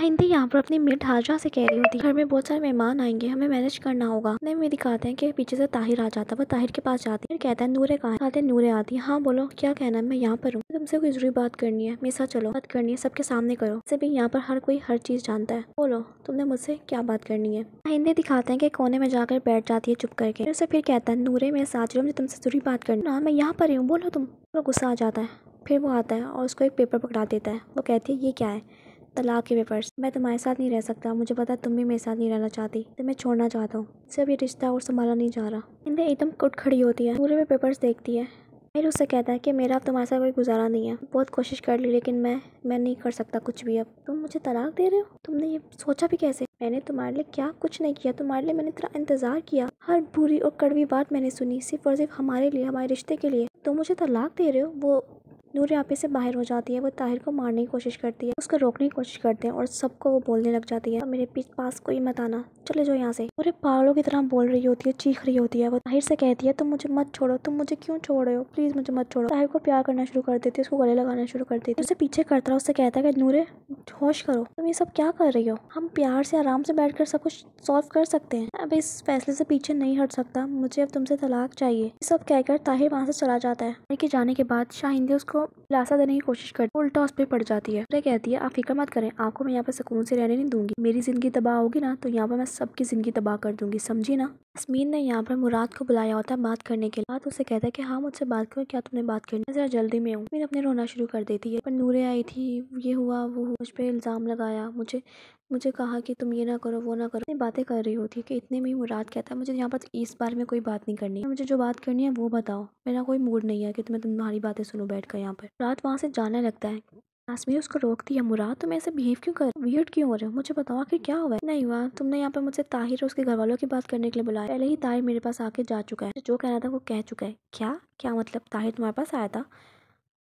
हिंदी यहाँ पर अपनी मिड हाजा से कह रही होती घर में बहुत सारे मेहमान आएंगे हमें मैनेज करना होगा नहीं मैं दिखाते हैं कि पीछे से ताहिर आ जाता है वो ताहिर के पास जाती है कहता है नूरे कहा आते नूरे आती है हाँ बोलो क्या कहना है मैं यहाँ पर हूँ तुमसे कोई जरूरी बात करनी है मेरे साथ चलो बात करनी है सबके सामने करो से भी यहाँ पर हर कोई हर चीज जानता है बोलो तुमने मुझसे क्या बात करनी है हिंदी दिखाते हैं कि कोने में जाकर बैठ जाती है चुप करके उसे फिर कहता है नूरे मेरे साथ चलो मुझे तुमसे जरूरी बात करनी हाँ मैं यहाँ पर हूँ बोलो तुम गुस्सा आ जाता है फिर वो आता है और उसको एक पेपर पकड़ा देता है वो कहती है ये क्या है तलाक के पेपर्स मैं तुम्हारे साथ नहीं रह सकता मुझे पता तुम भी मेरे साथ नहीं रहना चाहती तो मैं छोड़ना चाहता हूँ सिर्फ ये रिश्ता और संभाला नहीं जा रहा इंदिरा एकदम कुट खड़ी होती है पूरे में पेपर्स देखती है फिर उससे कहता है कि मेरा अब तुम्हारे साथ कोई गुजारा नहीं है बहुत कोशिश कर ली लेकिन मैं मैं नहीं कर सकता कुछ भी अब तुम मुझे तलाक दे रहे हो तुमने ये सोचा भी कैसे मैंने तुम्हारे लिए क्या कुछ नहीं किया तुम्हारे लिए मैंने इतना इंतज़ार किया हर बुरी और कड़वी बात मैंने सुनी सिर्फ और सिर्फ हमारे लिए हमारे रिश्ते के लिए तुम मुझे तलाक दे रहे हो वो नूर यहाँ पे से बाहर हो जाती है वो ताहिर को मारने की कोशिश करती है उसको रोकने की कोशिश करते हैं और सबको वो बोलने लग जाती है मेरे पीछे पास कोई मत आना चले जाओ यहाँ से पूरे पहाड़ों पागलों की तरह बोल रही होती है चीख रही होती है वो ताहिर से कहती है तुम मुझे मत छोड़ो तुम मुझे क्यों छोड़ हो प्लीज मुझे मत छोड़ो ताहिर को प्यार करना शुरू कर देती है उसको गले लगाना शुरू कर देती है उसे पीछे करता रहा उससे कहता है नूरे होश करो तुम ये सब क्या कर रही हो हम प्यार से आराम से बैठ कर सब कुछ सॉल्व कर सकते हैं अब इस फैसले से पीछे नहीं हट सकता मुझे अब तुमसे तलाक चाहिए सब कहकर ताहिर वहाँ से चला जाता है के जाने के बाद शाहिंदे उसको Trump खुलासा देने की कोशिश करती है उल्टा उस पर पड़ जाती है कहती है आप फिक्र मत करें आपको मैं यहाँ पर सुकून से रहने नहीं दूंगी मेरी जिंदगी तबाह होगी ना तो यहाँ पर मैं सबकी जिंदगी तबाह कर दूंगी समझी ना जसमीन ने यहाँ पर मुराद को बुलाया होता है बात करने के लिए बात उसे कहता है कि हाँ मुझसे बात करो क्या तुमने बात करनी जरा जल्दी में हूँ मैंने अपने रोना शुरू कर देती है पर नूरे आई थी ये हुआ वो मुझ पर इल्ज़ाम लगाया मुझे मुझे कहा कि तुम ये ना करो वो ना करो इतनी बातें कर रही होती है कि इतने में ही मुराद कहता है मुझे यहाँ पर इस बारे में कोई बात नहीं करनी है मुझे जो बात करनी है वो बताओ मेरा कोई मूड नहीं है कि तुम्हें तुम्हारी बातें सुनो बैठ कर यहाँ पर मुराद वहाँ से जाने लगता है नासमी उसको रोकती है मुराद तुम ऐसे बिहेव क्यों कर वियर्ड क्यों हो रहे हो मुझे बताओ आखिर क्या हुआ है नहीं हुआ तुमने यहाँ पर मुझसे ताहिर और उसके घर वालों की बात करने के लिए बुलाया पहले ही ताहिर मेरे पास आके जा चुका है जो कहना था वो कह चुका है क्या क्या मतलब ताहिर तुम्हारे पास आया था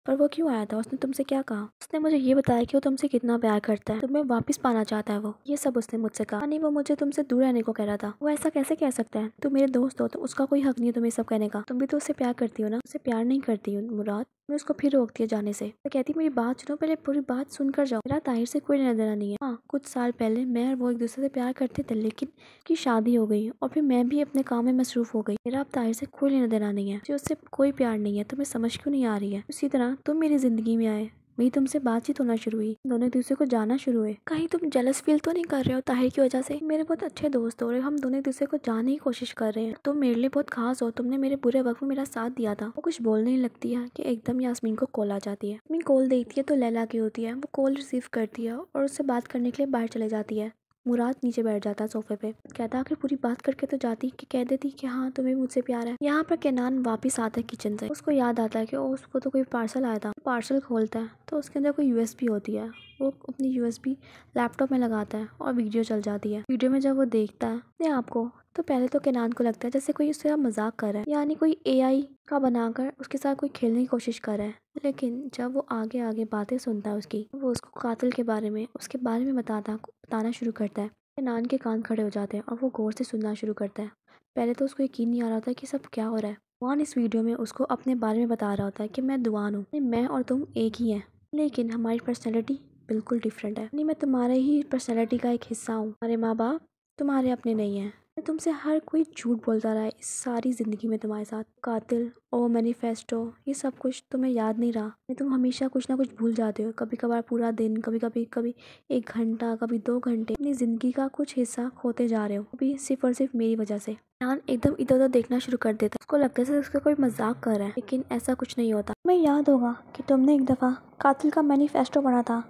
पर वो क्यों आया था उसने तुमसे क्या कहा उसने मुझे ये बताया कि वो तुमसे कितना प्यार करता है तुम्हें वापस पाना चाहता है वो ये सब उसने मुझसे कहा नहीं वो मुझे तुमसे दूर रहने को कह रहा था वो ऐसा कैसे कह सकता है तुम मेरे दोस्त हो तो उसका कोई हक नहीं है तुम्हें सब कहने का तुम भी तो उससे प्यार करती हो ना उसे प्यार नहीं करती हूँ मुराद मैं उसको फिर रोकती है जाने से तो कहती मेरी बात सुनो पहले पूरी बात सुनकर जाओ मेरा ताहिर से कोई नजर नहीं है हाँ कुछ साल पहले मैं और वो एक दूसरे से प्यार करते थे लेकिन की शादी हो गई और फिर मैं भी अपने काम में मसरूफ हो गई मेरा अब ताहिर से कोई नजर देना नहीं है मुझे उससे कोई प्यार नहीं है तुम्हें तो समझ क्यों नहीं आ रही है उसी तरह तुम मेरी जिंदगी में आए वहीं तुमसे बातचीत होना शुरू हुई दोनों दूसरे को जाना शुरू हुए कहीं तुम जलस फील तो नहीं कर रहे हो ताहिर की वजह से मेरे बहुत अच्छे दोस्त हो रहे हम दोनों दूसरे को जाने की कोशिश कर रहे हैं तुम मेरे लिए बहुत खास हो तुमने मेरे बुरे वक्त में मेरा साथ दिया था वो कुछ बोलने ही लगती है की एकदम यासमीन को कॉल आ जाती है मैं कॉल देखती है तो लैला की होती है वो कॉल रिसीव करती है और उससे बात करने के लिए बाहर चले जाती है मुराद नीचे बैठ जाता सोफे पे कहता आखिर पूरी बात करके तो जाती कि कह देती कि हाँ तुम्हें मुझसे प्यार है यहाँ पर कैनान वापस आता है किचन से उसको याद आता है कि उसको तो कोई पार्सल आया था पार्सल खोलता है तो उसके अंदर कोई यूएसबी होती है वो अपनी यूएसबी लैपटॉप में लगाता है और वीडियो चल जाती है वीडियो में जब वो देखता है अपने आप को तो पहले तो केनान को लगता है जैसे कोई उससे मजाक कर रहा है यानी कोई एआई का बनाकर उसके साथ कोई खेलने की कोशिश कर रहा है लेकिन जब वो आगे आगे बातें सुनता है उसकी वो उसको कातिल के बारे में उसके बारे में बताता बताना शुरू करता है नान के कान खड़े हो जाते हैं और वो गौर से सुनना शुरू करता है पहले तो उसको यकीन नहीं आ रहा होता कि सब क्या हो रहा है दुआन इस वीडियो में उसको अपने बारे में बता रहा होता है कि मैं दुआन हूँ मैं और तुम एक ही हैं लेकिन हमारी पर्सनैलिटी बिल्कुल डिफरेंट है नहीं मैं तुम्हारे ही पर्सनैलिटी का एक हिस्सा हूँ हमारे माँ बाप तुम्हारे अपने नहीं हैं तुमसे हर कोई झूठ बोलता रहा है इस सारी ज़िंदगी में तुम्हारे साथ कातिल ओ मैनिफेस्टो ये सब कुछ तुम्हें याद नहीं रहा तुम हमेशा कुछ ना कुछ भूल जाते हो कभी कभार पूरा दिन कभी कभी कभी एक घंटा कभी दो घंटे अपनी ज़िंदगी का कुछ हिस्सा खोते जा रहे हो अभी सिर्फ और सिर्फ मेरी वजह से ध्यान एकदम इधर उधर देखना शुरू कर देता उसको लगता है उसका कोई मजाक कर रहा है लेकिन ऐसा कुछ नहीं होता तुम्हें याद होगा कि तुमने एक दफ़ा कातिल का मैनिफेस्टो पढ़ा था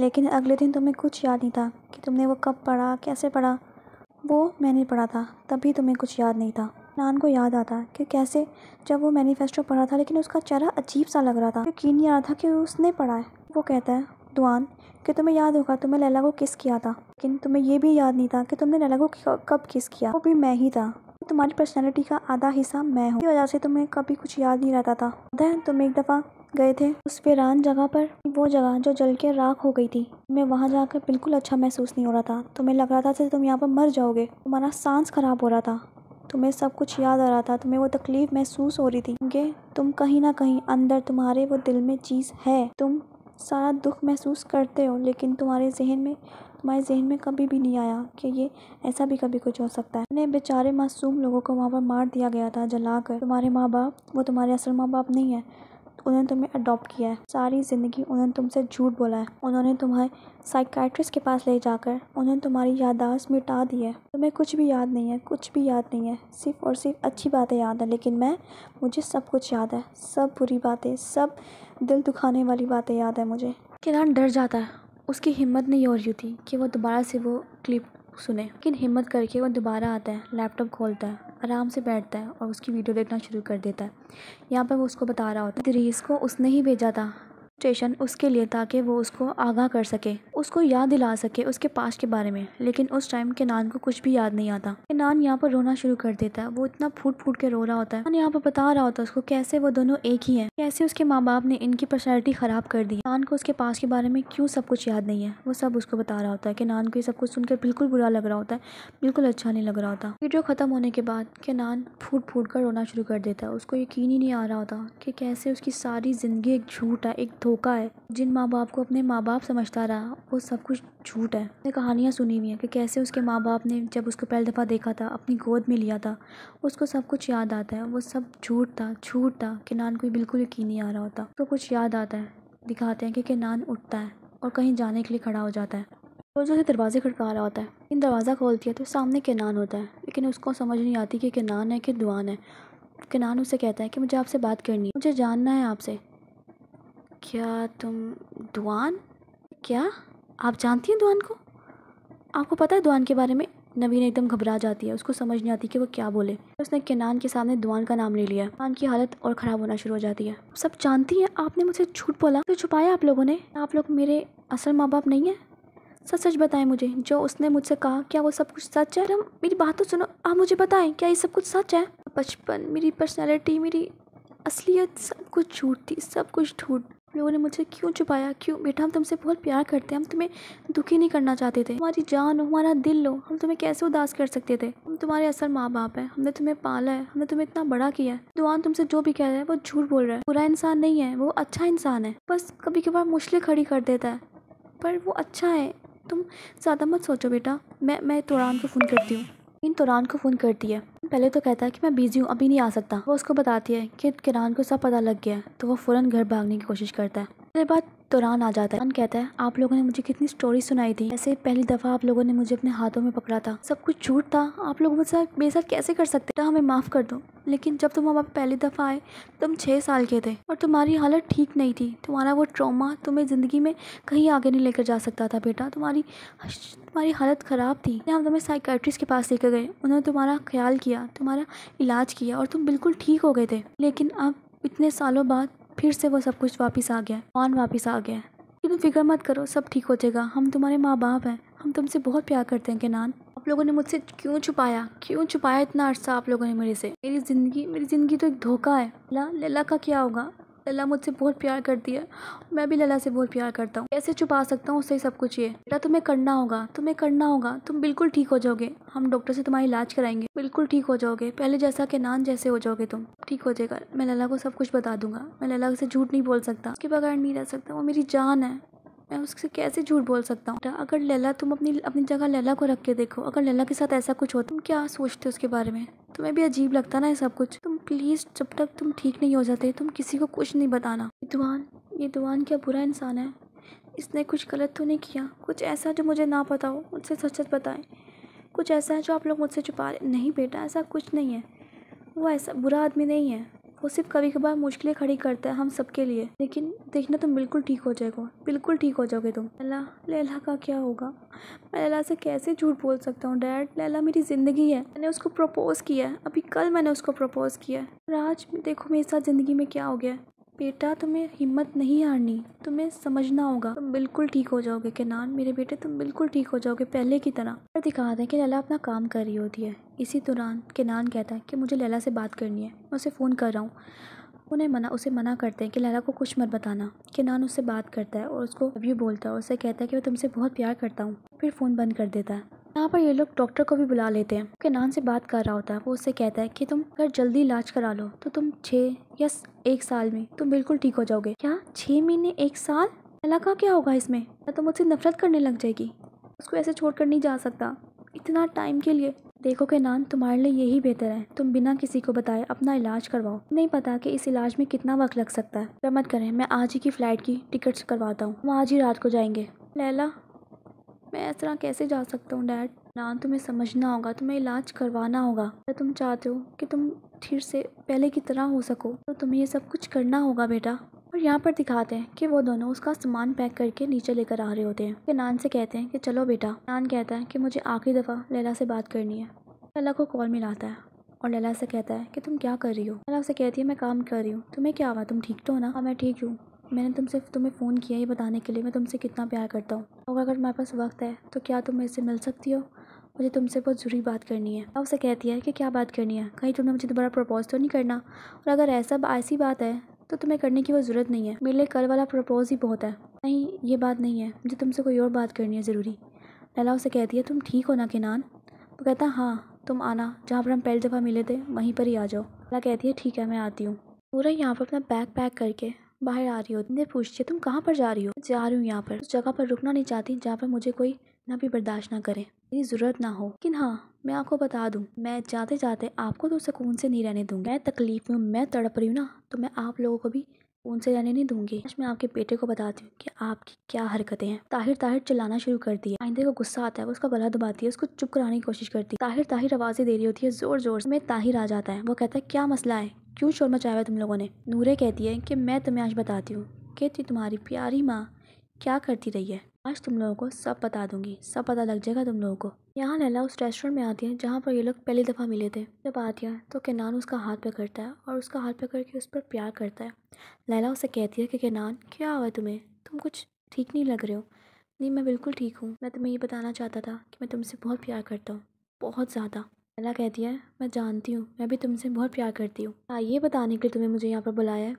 लेकिन अगले दिन तुम्हें कुछ याद नहीं था कि तुमने वो कब पढ़ा कैसे पढ़ा वो मैंने पढ़ा था तभी तुम्हें कुछ याद नहीं था नान को याद आता कि कैसे जब वो मैनीफेस्टो पढ़ा था लेकिन उसका चेहरा अजीब सा लग रहा था यकीन नहीं आ रहा था कि उसने पढ़ा है वो कहता है दुआन कि तुम्हें याद होगा तुम्हें लैला को किस किया था लेकिन तुम्हें ये भी याद नहीं था कि तुमने लैला को कब किस किया वो भी मैं ही था तुम्हारी पर्सनैलिटी का आधा हिस्सा मैं हूँ वजह से तुम्हें कभी कुछ याद नहीं रहता था तुम एक दफ़ा गए थे उस वीरान जगह पर वो जगह जो जल के राख हो गई थी मैं वहाँ जाकर बिल्कुल अच्छा महसूस नहीं हो रहा था तुम्हें लग रहा था जैसे तुम यहाँ पर मर जाओगे तुम्हारा सांस खराब हो रहा था तुम्हें सब कुछ याद आ रहा था तुम्हें वो तकलीफ महसूस हो रही थी क्योंकि तुम कहीं ना कहीं अंदर तुम्हारे वो दिल में चीज़ है तुम सारा दुख महसूस करते हो लेकिन तुम्हारे जहन में तुम्हारे जहन में कभी भी नहीं आया कि ये ऐसा भी कभी कुछ हो सकता है उन्हें बेचारे मासूम लोगों को वहाँ पर मार दिया गया था जला कर तुम्हारे माँ बाप वो तुम्हारे असल माँ बाप नहीं है उन्होंने तुम्हें अडॉप्ट किया है सारी ज़िंदगी उन्होंने तुमसे झूठ बोला है उन्होंने तुम्हें साइकाट्रिस्ट के पास ले जाकर उन्होंने तुम्हारी याददाश्त मिटा दी है तुम्हें कुछ भी याद नहीं है कुछ भी याद नहीं है सिर्फ और सिर्फ अच्छी बातें याद है लेकिन मैं मुझे सब कुछ याद है सब बुरी बातें सब दिल दुखाने वाली बातें याद है मुझे किरान डर जाता है उसकी हिम्मत नहीं हो रही थी कि वो दोबारा से वो क्लिप सुने लेकिन हिम्मत करके वो दोबारा आता है लैपटॉप खोलता है आराम से बैठता है और उसकी वीडियो देखना शुरू कर देता है यहाँ पर वो उसको बता रहा होता है इदरीस को उसने ही भेजा था स्टेशन उसके लिए ताकि वो उसको आगाह कर सके उसको याद दिला सके उसके पास के बारे में लेकिन उस टाइम के नान को कुछ भी याद नहीं आता नान यहाँ पर रोना शुरू कर देता है वो इतना फूट फूट के रो रहा होता है यहाँ पर बता रहा होता है उसको कैसे वो दोनों एक ही है कैसे उसके माँ बाप ने इनकी पर्सनैलिटी खराब कर दी नान को उसके पास के बारे में क्यों सब कुछ याद नहीं है वो सब उसको बता रहा होता है कि नान को ये सब कुछ सुनकर बिल्कुल बुरा लग रहा होता है बिल्कुल अच्छा नहीं लग रहा होता वीडियो खत्म होने के बाद के नान फूट फूट कर रोना शुरू कर देता है उसको यकीन ही नहीं आ रहा होता कि कैसे उसकी सारी जिंदगी एक झूठ है एक धोखा है जिन माँ बाप को अपने माँ बाप समझता रहा वो सब कुछ झूठ है मैंने कहानियाँ सुनी हुई हैं कि कैसे उसके माँ बाप ने जब उसको पहली दफ़ा देखा था अपनी गोद में लिया था उसको सब कुछ याद आता है वो सब झूठ था झूठ था कि नान कोई बिल्कुल यकीन नहीं आ रहा होता उसको तो कुछ याद आता है दिखाते हैं कि केनान उठता है और कहीं जाने के लिए खड़ा हो जाता है और जो दरवाजे खड़का रहा होता है इन दरवाज़ा खोलती है तो सामने नान होता है लेकिन उसको समझ नहीं आती कि नान है कि दुआन है नान उससे कहता है कि मुझे आपसे बात करनी है मुझे जानना है आपसे क्या तुम दुआन क्या आप जानती हैं दुआन को आपको पता है दुआन के बारे में नवीन एकदम घबरा जाती है उसको समझ नहीं आती कि वो क्या बोले उसने केनान के सामने दुआन का नाम ले लिया दुआन की हालत और ख़राब होना शुरू हो जाती है सब जानती हैं आपने मुझे झूठ बोला तो छुपाया आप लोगों ने आप लोग मेरे असल माँ बाप नहीं हैं सच सच बताएं मुझे जो उसने मुझसे कहा क्या वो सब कुछ सच है हम मेरी बात तो सुनो आप मुझे बताएं क्या ये सब कुछ सच है बचपन मेरी पर्सनैलिटी मेरी असलियत सब कुछ झूठ थी सब कुछ झूठ लोगों ने मुझे क्यों छुपाया क्यों बेटा हम तुमसे बहुत प्यार करते हैं हम तुम्हें दुखी नहीं करना चाहते थे हमारी जान हो हमारा दिल हो हम तुम्हें कैसे उदास कर सकते थे हम तुम्हारे असल माँ बाप हैं हमने तुम्हें पाला है हमने तुम्हें इतना बड़ा किया है दुआन तुमसे जो भी कह रहा है वो झूठ बोल रहा है बुरा इंसान नहीं है वो अच्छा इंसान है बस कभी कभार मुश्किलें खड़ी कर देता है पर वो अच्छा है तुम ज़्यादा मत सोचो बेटा मैं मैं तुरान को फ़ोन करती हूँ इन तुरान को फ़ोन करती है पहले तो कहता है कि मैं बिज़ी हूँ अभी नहीं आ सकता वो उसको बताती है कि किरान को सब पता लग गया है तो वो फ़ौरन घर भागने की कोशिश करता है उसके बाद तुरान आ जाता है तुरान कहता है आप लोगों ने मुझे कितनी स्टोरी सुनाई थी ऐसे पहली दफ़ा आप लोगों ने मुझे अपने हाथों में पकड़ा था सब कुछ झूठ था आप लोग मुझसे बेसर कैसे कर सकते था हमें माफ़ कर दो लेकिन जब तुम हम पहली दफ़ा आए तुम छः साल के थे और तुम्हारी हालत ठीक नहीं थी तुम्हारा वो ट्रॉमा तुम्हें ज़िंदगी में कहीं आगे नहीं लेकर जा सकता था बेटा तुम्हारी तुम्हारी हालत ख़राब थी हम तुम्हें साइकेट्रिस्ट के पास लेकर गए उन्होंने तुम्हारा ख्याल किया तुम्हारा इलाज किया और तुम बिल्कुल ठीक हो गए थे लेकिन अब इतने सालों बाद फिर से वो सब कुछ वापस आ गया कौन वापस आ गया कि तुम फिक्र मत करो सब ठीक हो जाएगा हम तुम्हारे माँ बाप हैं हम तुमसे बहुत प्यार करते हैं केनान आप लोगों ने मुझसे क्यों छुपाया क्यों छुपाया इतना अर्सा आप लोगों ने मेरे से मेरी ज़िंदगी मेरी ज़िंदगी तो एक धोखा है ला लला का क्या होगा लला मुझसे बहुत प्यार करती है मैं भी लला से बहुत प्यार करता हूँ कैसे छुपा सकता हूँ उससे सब कुछ ये बेटा तुम्हें करना होगा तुम्हें करना होगा तुम बिल्कुल ठीक हो जाओगे हम डॉक्टर से तुम्हारा इलाज कराएंगे बिल्कुल ठीक हो जाओगे पहले जैसा के नान जैसे हो जाओगे तुम ठीक हो जाएगा मैं लला को सब कुछ बता दूंगा मैं लला से झूठ नहीं बोल सकता उसके बगैर नहीं रह सकता वो मेरी जान है मैं उससे कैसे झूठ बोल सकता हूँ अगर लैला तुम अपनी अपनी जगह लैला को रख के देखो अगर लैला के साथ ऐसा कुछ हो तुम क्या सोचते हो उसके बारे में तुम्हें भी अजीब लगता ना ये सब कुछ तुम प्लीज़ जब तक तुम ठीक नहीं हो जाते तुम किसी को कुछ नहीं बताना दुआन ये दुआन क्या बुरा इंसान है इसने कुछ गलत तो नहीं किया कुछ ऐसा जो मुझे ना पता हो मुझसे सच सच बताएं कुछ ऐसा है जो आप लोग मुझसे छुपा रहे नहीं बेटा ऐसा कुछ नहीं है वो ऐसा बुरा आदमी नहीं है वो सिर्फ कभी कभार मुश्किलें खड़ी करता है हम सबके लिए लेकिन देखना तुम बिल्कुल ठीक हो जाएगा बिल्कुल ठीक हो जाओगे तुम लैला लैला का क्या होगा मैं लैला से कैसे झूठ बोल सकता हूँ डैड लैला मेरी ज़िंदगी है मैंने उसको प्रपोज़ किया है अभी कल मैंने उसको प्रपोज़ किया है राज आज देखो मेरे साथ ज़िंदगी में क्या हो गया बेटा तुम्हें हिम्मत नहीं हारनी तुम्हें समझना होगा तुम बिल्कुल ठीक हो जाओगे नान मेरे बेटे तुम बिल्कुल ठीक हो जाओगे पहले की तरह पर दिखाते हैं कि लैला अपना काम कर रही होती है इसी दौरान नान कहता है कि मुझे लैला से बात करनी है मैं उसे फ़ोन कर रहा हूँ उन्हें मना उसे मना करते हैं कि लैला को कुछ मत बताना नान उससे बात करता है और उसको अभी बोलता है उसे कहता है कि मैं तुमसे बहुत प्यार करता हूँ फिर फ़ोन बंद कर देता है यहाँ पर ये लोग डॉक्टर को भी बुला लेते हैं उसके नान से बात कर रहा होता है वो उससे कहता है कि तुम अगर जल्दी इलाज करा लो तो तुम छः या एक साल में तुम बिल्कुल ठीक हो जाओगे क्या छः महीने एक साल अल्लाह का क्या होगा इसमें या तो मुझसे नफरत करने लग जाएगी उसको ऐसे छोड़ कर नहीं जा सकता इतना टाइम के लिए देखो के नान तुम्हारे लिए यही बेहतर है तुम बिना किसी को बताए अपना इलाज करवाओ नहीं पता कि इस इलाज में कितना वक्त लग सकता है मत करें मैं आज ही की फ़्लाइट की टिकट्स करवाता हूँ हम आज ही रात को जाएंगे लैला मैं इस तरह कैसे जा सकता हूँ डैड ना तुम्हें समझना होगा तुम्हें इलाज करवाना होगा अगर तुम चाहते हो कि तुम फिर से पहले की तरह हो सको तो तुम्हें ये सब कुछ करना होगा बेटा और यहाँ पर दिखाते हैं कि वो दोनों उसका सामान पैक करके नीचे लेकर आ रहे होते हैं कि नान से कहते हैं कि चलो बेटा नान कहता है कि मुझे आखिरी दफ़ा लैला से बात करनी है लैला को कॉल मिलाता है और लैला से कहता है कि तुम क्या कर रही हो लैला उसे कहती है मैं काम कर रही हूँ तुम्हें क्या हुआ तुम ठीक तो हो ना हाँ मैं ठीक हूँ मैंने तुमसे तुम्हें फ़ोन किया ये बताने के लिए मैं तुमसे कितना प्यार करता हूँ होगा अगर मेरे पास वक्त है तो क्या तुम मेरे से मिल सकती हो मुझे तुमसे बहुत ज़रूरी बात करनी है मैं उसे कहती है कि क्या बात करनी है कहीं तुमने मुझे दोबारा प्रपोज़ तो नहीं करना और अगर ऐसा ऐसी बात है तो तुम्हें करने की वो ज़रूरत नहीं है मेरे लिए कल वाला प्रपोज़ ही बहुत है नहीं ये बात नहीं है मुझे तुमसे कोई और बात करनी है ज़रूरी लैला उसे कहती है तुम ठीक हो ना किनान वो कहता हाँ तुम आना जहाँ पर हम पहली दफ़ा मिले थे वहीं पर ही आ जाओ लैला कहती है ठीक है मैं आती हूँ पूरा यहाँ पर अपना बैग पैक करके बाहर आ रही हो इतने पूछती है तुम कहाँ पर जा रही हो जा रही हूँ यहाँ पर उस जगह पर रुकना नहीं चाहती जहाँ पर मुझे कोई ना भी बर्दाश्त ना करे मेरी ज़रूरत ना हो लेकिन हाँ मैं आपको बता दूँ मैं जाते जाते आपको तो सुकून से नहीं रहने दूंगी मैं तकलीफ में मैं तड़प रही हूँ ना तो मैं आप लोगों को भी से रहने नहीं दूंगी आज मैं आपके बेटे को बताती हूँ कि आपकी क्या हरकतें हैं ताहिर ताहिर चलाना शुरू कर है आइंदे को गुस्सा आता है वो उसका गला दबाती है उसको चुप कराने की कोशिश करती है ताहिर ताहिर आवाज़ें दे रही होती है जोर जोर मैं ताहिर आ जाता है वो कहता है क्या मसला है क्यों शोर मचाया है तुम लोगों ने नूरे कहती है कि मैं तुम्हें आज बताती हूँ कहती तुम्हारी प्यारी माँ क्या करती रही है आज तुम लोगों को सब बता दूंगी सब पता लग जाएगा तुम लोगों को यहाँ लैला उस रेस्टोरेंट में आती है जहाँ पर ये लोग पहली दफ़ा मिले थे जब आती है तो केनान उसका हाथ पकड़ता है और उसका हाथ पकड़ के उस पर प्यार करता है लैला उसे कहती है कि केनान क्या हुआ तुम्हें तुम कुछ ठीक नहीं लग रहे हो नहीं मैं बिल्कुल ठीक हूँ मैं तुम्हें ये बताना चाहता था कि मैं तुमसे बहुत प्यार करता हूँ बहुत ज़्यादा पहला कहती है मैं जानती हूँ मैं भी तुमसे बहुत प्यार करती हूँ हाँ ये बताने के लिए तुम्हें मुझे यहाँ पर बुलाया है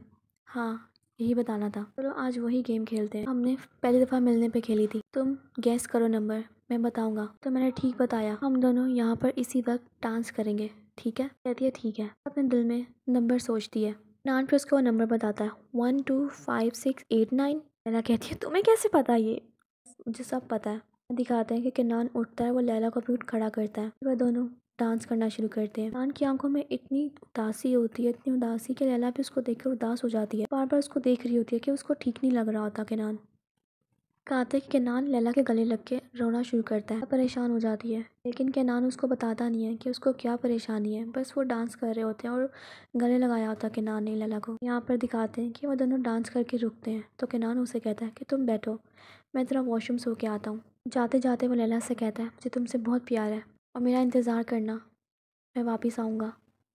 हाँ यही बताना था चलो तो आज वही गेम खेलते हैं हमने पहली दफ़ा मिलने पे खेली थी तुम गैस करो नंबर मैं बताऊंगा तो मैंने ठीक बताया हम दोनों यहाँ पर इसी वक्त डांस करेंगे ठीक है कहती है ठीक है अपने दिल में नंबर सोचती है नान फिर उसको नंबर बताता है one two five six eight nine Laila कहती है तुम्हें कैसे पता ये मुझे सब पता है दिखाते हैं कि नान उठता है वो लैला को भी उठ खड़ा करता है वह दोनों डांस करना शुरू करते हैं इंसान की आंखों में इतनी उदासी होती है इतनी उदासी कि लैला भी उसको देखकर उदास हो जाती है बार बार उसको देख रही होती है कि उसको ठीक नहीं लग रहा होता किनान कहते कि नान लैला के गले लग के रोना शुरू करता है परेशान हो जाती है लेकिन केनान उसको बताता नहीं है कि उसको क्या परेशानी है बस वो डांस कर रहे होते हैं और गले लगाया होता नान ने लैला को यहाँ पर दिखाते हैं कि वो दोनों डांस करके रुकते हैं तो केनान उसे कहता है कि तुम बैठो मैं तेरा वॉशरूम सो के आता हूँ जाते जाते वो लैला से कहता है मुझे तुमसे बहुत प्यार है और मेरा इंतज़ार करना मैं वापस आऊँगा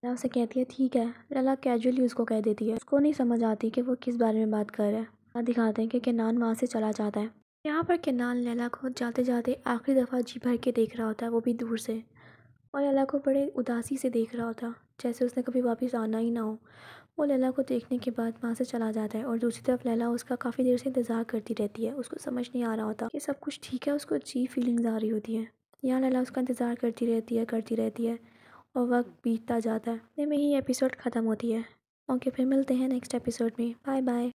लैला उसे कहती है ठीक है लला कैजुअली उसको कह देती है उसको नहीं समझ आती कि वो किस बारे में बात कर रहा है यहाँ दिखाते हैं कि किनान वहाँ से चला जाता है यहाँ पर किनान लैला को जाते जाते आखिरी दफ़ा जी भर के देख रहा होता है वो भी दूर से और लला को बड़े उदासी से देख रहा होता जैसे उसने कभी वापस आना ही ना हो वो लैला को देखने के बाद वहाँ से चला जाता है और दूसरी तरफ लला उसका काफ़ी देर से इंतज़ार करती रहती है उसको समझ नहीं आ रहा होता कि सब कुछ ठीक है उसको अच्छी फीलिंग्स आ रही होती है यहाँ लैला उसका इंतज़ार करती रहती है करती रहती है और वक्त बीतता जाता है इतने में ही एपिसोड ख़त्म होती है ओके फिर मिलते हैं नेक्स्ट एपिसोड में बाय बाय